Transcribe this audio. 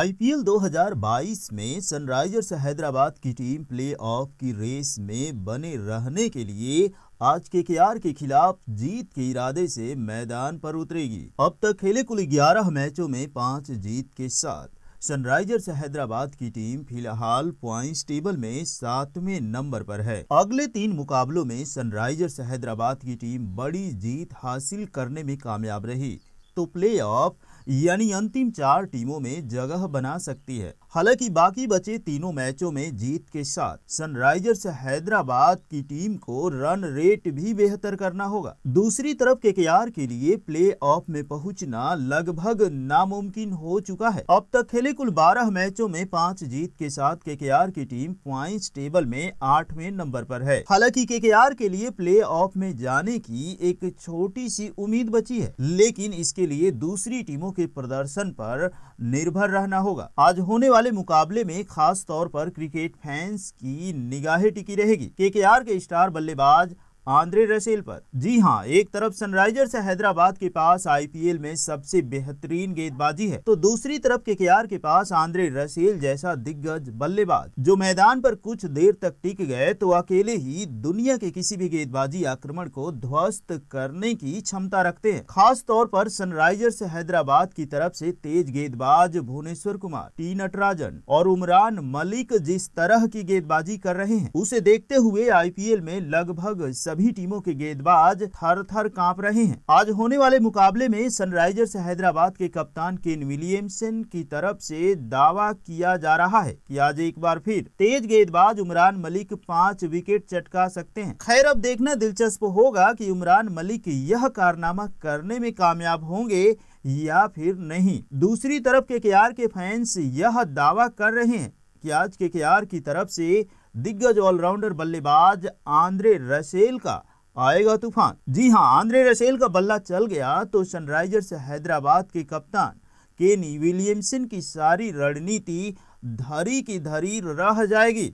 IPL 2022 में Sunrisers Hyderabad की team playoff की रेस में बने रहने के लिए आज के के आर के खिलाफ जीत के इरादे से मैदान पर उतरेगी अब तक खेले कुल 11 मैचों में पांच जीत के साथ सनराइजर्स हैदराबाद की टीम फिलहाल पॉइंट्स टेबल में सातवें नंबर पर है अगले तीन मुकाबलों में सनराइजर्स हैदराबाद की टीम बड़ी जीत हासिल करने में कामयाब रही तो प्लेऑफ यानी अंतिम चार टीमों में जगह बना सकती है हालांकि बाकी बचे तीनों मैचों में जीत के साथ सनराइजर्स हैदराबाद की टीम को रन रेट भी बेहतर करना होगा दूसरी तरफ के के लिए प्ले ऑफ में पहुंचना लगभग नामुमकिन हो चुका है अब तक खेले कुल 12 मैचों में पांच जीत के साथ के की टीम प्वाइंट टेबल में आठवें नंबर पर है हालांकि के के लिए प्ले ऑफ में जाने की एक छोटी सी उम्मीद बची है लेकिन इसके लिए दूसरी टीमों के के प्रदर्शन पर निर्भर रहना होगा आज होने वाले मुकाबले में खास तौर पर क्रिकेट फैंस की निगाहें टिकी रहेगी के के स्टार बल्लेबाज आंद्रे रसेल पर जी हाँ एक तरफ सनराइजर्स हैदराबाद के पास आईपीएल में सबसे बेहतरीन गेंदबाजी है तो दूसरी तरफ के केआर के पास आंद्रे रसेल जैसा दिग्गज बल्लेबाज जो मैदान पर कुछ देर तक टिक गए तो अकेले ही दुनिया के किसी भी गेंदबाजी आक्रमण को ध्वस्त करने की क्षमता रखते हैं खास तौर पर सनराइजर्स हैदराबाद की तरफ से तेज गेंदबाज भुवनेश्वर कुमार टी नटराजन और उमरान मलिक जिस तरह की गेंदबाजी कर रहे हैं उसे देखते हुए आईपीएल में लगभग सभी सभी टीमों के गेंदबाज थर थर कांप रहे हैं आज होने वाले मुकाबले में सनराइजर्स हैदराबाद के कप्तान केन विलियमसन की तरफ से दावा किया जा रहा है कि आज एक बार फिर तेज गेंदबाज उमरान मलिक पांच विकेट चटका सकते हैं खैर अब देखना दिलचस्प होगा कि उमरान मलिक यह कारनामा करने में कामयाब होंगे या फिर नहीं दूसरी तरफ के के फैंस यह दावा कर रहे हैं कि आज के की तरफ से दिग्गज ऑलराउंडर बल्लेबाज आंद्रे रसेल का आएगा तूफान जी हां आंद्रे रसेल का बल्ला चल गया तो सनराइजर्स हैदराबाद के कप्तान केनी विलियमसन की सारी रणनीति धरी की धरी रह जाएगी